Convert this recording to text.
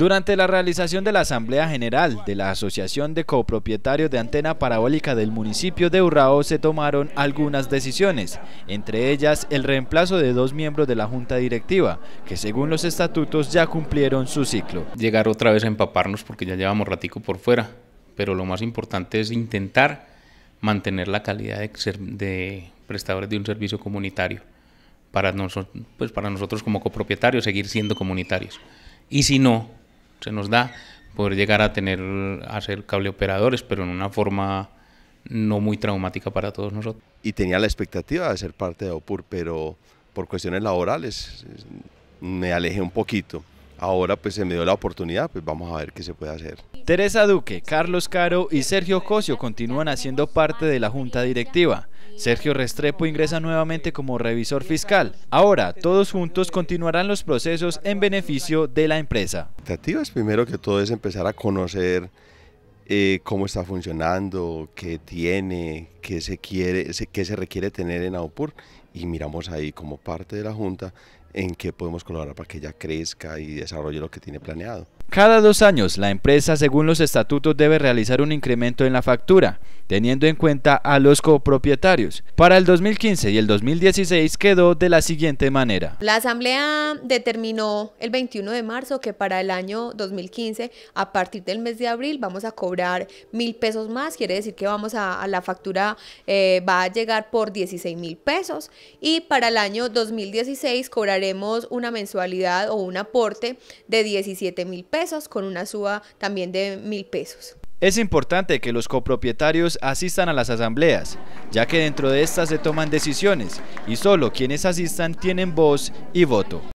Durante la realización de la Asamblea General de la Asociación de Copropietarios de Antena Parabólica del municipio de Urrao se tomaron algunas decisiones, entre ellas el reemplazo de dos miembros de la Junta Directiva, que según los estatutos ya cumplieron su ciclo. Llegar otra vez a empaparnos porque ya llevamos ratico por fuera, pero lo más importante es intentar mantener la calidad de, de prestadores de un servicio comunitario. Para, pues para nosotros como copropietarios seguir siendo comunitarios. Y si no, se nos da poder llegar a tener, a ser operadores pero en una forma no muy traumática para todos nosotros. Y tenía la expectativa de ser parte de OPUR, pero por cuestiones laborales me alejé un poquito. Ahora pues se me dio la oportunidad, pues vamos a ver qué se puede hacer. Teresa Duque, Carlos Caro y Sergio Cosio continúan haciendo parte de la junta directiva. Sergio Restrepo ingresa nuevamente como revisor fiscal. Ahora, todos juntos continuarán los procesos en beneficio de la empresa. es primero que todo es empezar a conocer eh, cómo está funcionando, qué tiene, qué se, quiere, qué se requiere tener en AUPUR y miramos ahí como parte de la Junta en qué podemos colaborar para que ella crezca y desarrolle lo que tiene planeado. Cada dos años, la empresa, según los estatutos, debe realizar un incremento en la factura, teniendo en cuenta a los copropietarios. Para el 2015 y el 2016 quedó de la siguiente manera. La Asamblea determinó el 21 de marzo que para el año 2015, a partir del mes de abril, vamos a cobrar mil pesos más, quiere decir que vamos a, la factura eh, va a llegar por 16 mil pesos y para el año 2016 cobraremos una mensualidad o un aporte de 17 mil pesos con una suba también de mil pesos. Es importante que los copropietarios asistan a las asambleas, ya que dentro de estas se toman decisiones y solo quienes asistan tienen voz y voto.